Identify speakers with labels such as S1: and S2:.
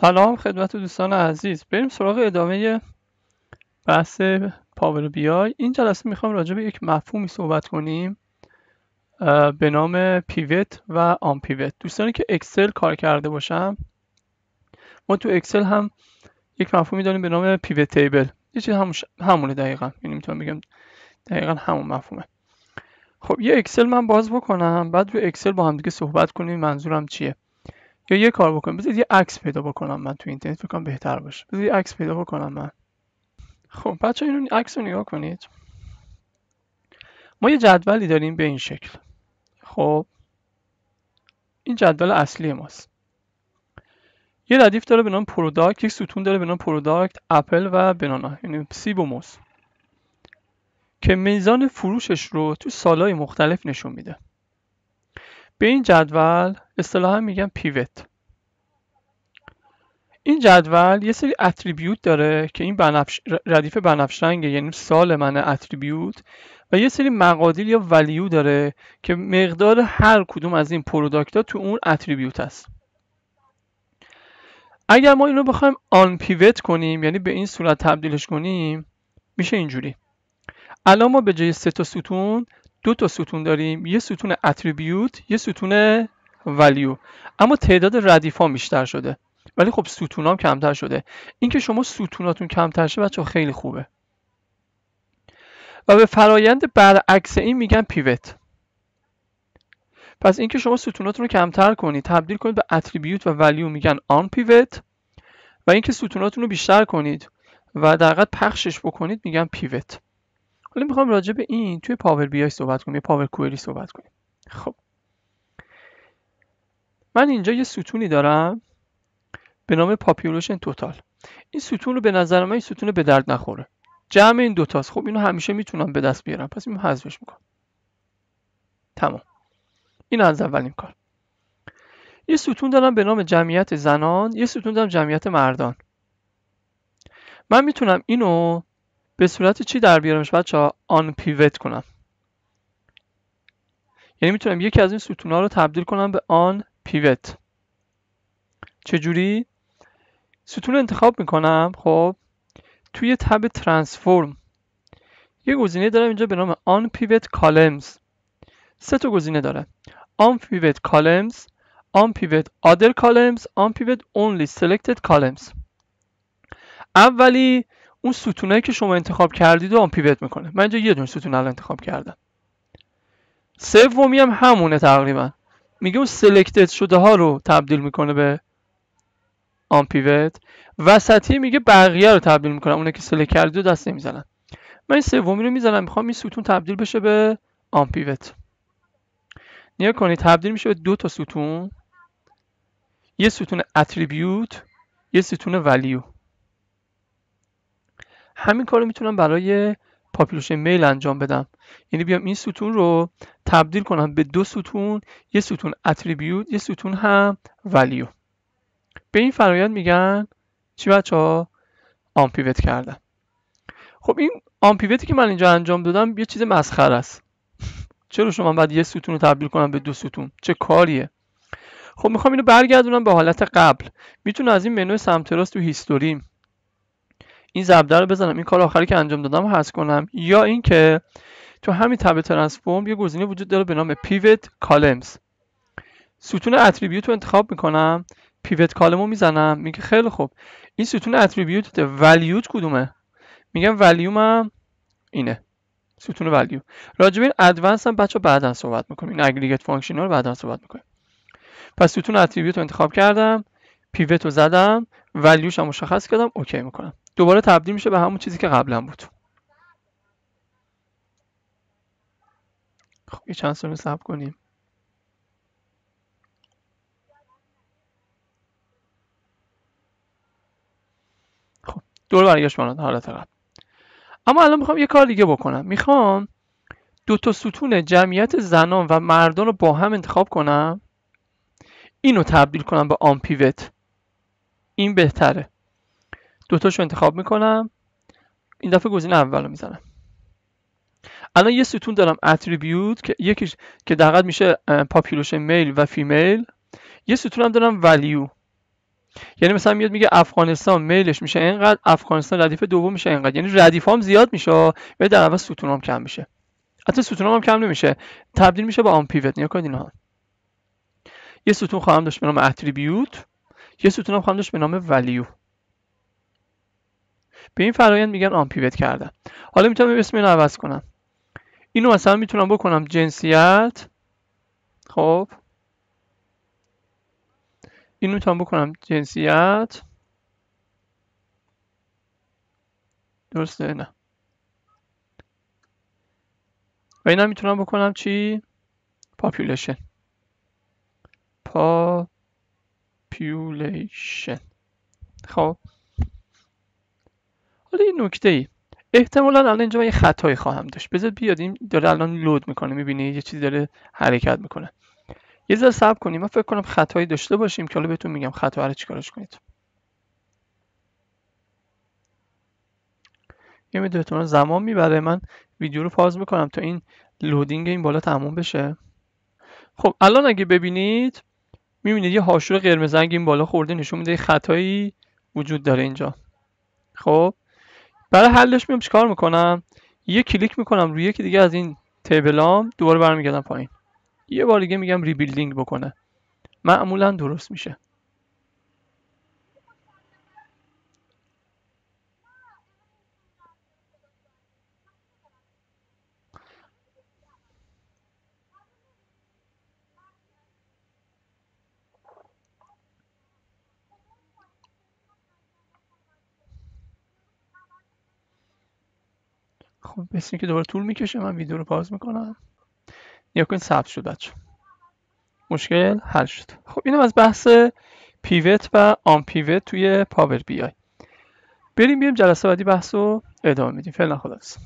S1: سلام خدمت دوستان عزیز بریم سراغ ادامه بحث پاور بی آی این جلسه میخوام راجع به یک مفهومی صحبت کنیم به نام پیوت و آن پیوت دوستانی که اکسل کار کرده باشم ما تو اکسل هم یک مفهومی داریم به نام پیوت تیبل یه چیز همون همونه دقیقا یعنی میتونم بگم دقیقا همون مفهومه خب یه اکسل من باز بکنم بعد رو اکسل با همدیگه صحبت کنیم منظورم چیه یا یه کار بکنم بذارید یه عکس پیدا بکنم من تو اینترنت فکر کنم بهتر باشه بذارید یه عکس پیدا بکنم من خب بچه اینو عکس رو نگاه کنید ما یه جدولی داریم به این شکل خب این جدول اصلی ماست یه ردیف داره به نام پروداکت یک ستون داره به نام پروداکت اپل و بنانا یعنی سیب و موز که میزان فروشش رو تو سالهای مختلف نشون میده به این جدول اصطلاحا میگن پیوت این جدول یه سری اتریبیوت داره که این بنفش ردیف بنفش رنگه یعنی سال من اتریبیوت و یه سری مقادیر یا ولیو داره که مقدار هر کدوم از این پروداکت ها تو اون اتریبیوت هست اگر ما اینو بخوایم آن پیوت کنیم یعنی به این صورت تبدیلش کنیم میشه اینجوری الان ما به جای سه تا ستون دو تا ستون داریم یه ستون اتریبیوت یه ستون ولیو اما تعداد ردیف ها بیشتر شده ولی خب ستون هم کمتر شده اینکه شما ستوناتون کمتر شه بچه خیلی خوبه و به فرایند برعکس این میگن پیوت پس اینکه شما ستوناتون رو کمتر کنید تبدیل کنید به اتریبیوت و ولیو میگن آن پیوت و اینکه ستوناتون رو بیشتر کنید و در پخشش بکنید میگن پیوت حالا میخوام راجع به این توی پاور بی آی صحبت کنیم یه پاور کوئری صحبت کنیم خب من اینجا یه ستونی دارم به نام پاپیولوشن توتال این ستون رو به نظر من این ستون به درد نخوره جمع این دوتاست خب اینو همیشه میتونم به دست بیارم پس اینو حذفش میکنم تمام این از اولین کار یه ستون دارم به نام جمعیت زنان یه ستون دارم جمعیت مردان من میتونم اینو به صورت چی در بیارمش بچه ها آن پیوت کنم یعنی میتونم یکی از این ستون ها رو تبدیل کنم به آن پیوت چجوری ستون انتخاب میکنم خب توی تب ترانسفورم یه گزینه دارم اینجا به نام آن پیوت کالمز سه تا گزینه داره آن پیوت کالمز آن پیوت آدر کالمز آن پیوت only selected کالمز اولی اون ستونه که شما انتخاب کردید و آن پیوت میکنه من اینجا یه دونه ستون الان انتخاب کردم سومی هم همونه تقریبا میگه اون سلکتد شده ها رو تبدیل میکنه به آن پیوت وسطی میگه بقیه رو تبدیل میکنه اونه که سلکت کردید دست نمیزنن من این سومی رو میزنم میخوام این ستون تبدیل بشه به آن پیوت نیا کنید تبدیل میشه به دو تا ستون یه ستون اتریبیوت یه ستون ولیو همین کار رو میتونم برای پاپیلوشن میل انجام بدم یعنی بیام این ستون رو تبدیل کنم به دو ستون یه ستون اتریبیوت یه ستون هم ولیو به این فرایند میگن چی بچه ها آمپیوت کردن خب این آمپیوتی که من اینجا انجام دادم یه چیز مسخر است چرا شما بعد یه ستون رو تبدیل کنم به دو ستون چه کاریه خب میخوام اینو برگردونم به حالت قبل میتونم از این منوی سمت راست تو هیستوریم این زبده رو بزنم این کار آخری که انجام دادم هست کنم یا اینکه تو همین تب ترانسفورم یه گزینه وجود داره به نام پیوت کالمز ستون اتریبیوت رو انتخاب میکنم پیوت کالمو میزنم میگه خیلی خوب این ستون اتریبیوت ولیوت کدومه میگم هم اینه ستون ولیو راجب این ادوانس هم بچه بعدا صحبت میکنم این اگریگت فانکشن رو بعدا صحبت میکنم پس ستون اتریبیوت رو انتخاب کردم پیوت رو زدم ولیوش هم مشخص کردم اوکی میکنم دوباره تبدیل میشه به همون چیزی که قبلا بود خب یه چند ثانیه صبر کنیم خب دور برگشت حالت قبل اما الان میخوام یه کار دیگه بکنم میخوام دو تا ستون جمعیت زنان و مردان رو با هم انتخاب کنم اینو تبدیل کنم به آمپیوت. این بهتره رو انتخاب میکنم این دفعه گزینه اول رو میزنم الان یه ستون دارم اتریبیوت که یکیش که دقیقا میشه population میل و فیمیل یه ستون هم دارم ولیو یعنی مثلا میاد میگه افغانستان میلش میشه اینقدر افغانستان ردیف دوم میشه اینقدر یعنی ردیف هم زیاد میشه و در عوض ستون هم کم میشه حتی ستون هم کم نمیشه تبدیل میشه به آن پیوت نیا کنید اینها یه ستون خواهم داشت به نام اتریبیوت یه ستون هم خواهم داشت به نام value. به این فرایند میگن آمپیوت کردن حالا میتونم اسم اینو عوض کنم اینو مثلا میتونم بکنم جنسیت خب اینو میتونم بکنم جنسیت درسته نه و اینم میتونم بکنم چی پاپولیشن پاپولیشن خب این نکته ای احتمالا الان اینجا من یه خطایی خواهم داشت بذار بیادیم داره الان لود میکنه میبینی یه چیزی داره حرکت میکنه یه ذره صبر کنیم من فکر کنم خطایی داشته باشیم که حالا بهتون میگم خطا رو چیکارش کنید یه میدونم زمان میبره من ویدیو رو پاز میکنم تا این لودینگ این بالا تموم بشه خب الان اگه ببینید میبینید یه هاشور قرمز رنگ این بالا خورده نشون میده خطایی وجود داره اینجا خب برای حلش میام چیکار میکنم یه کلیک میکنم روی یکی دیگه از این تیبلام دوباره برمیگردم پایین یه بار دیگه میگم ریبیلدینگ بکنه معمولا درست میشه خب مثل که دوباره طول میکشه من ویدیو رو پاز میکنم نیا کنید ثبت شد بچه مشکل حل شد خب اینم از بحث پیوت و آن پیوت توی پاور بی آی بریم بیایم جلسه بعدی بحث رو ادامه میدیم فعلا خلاص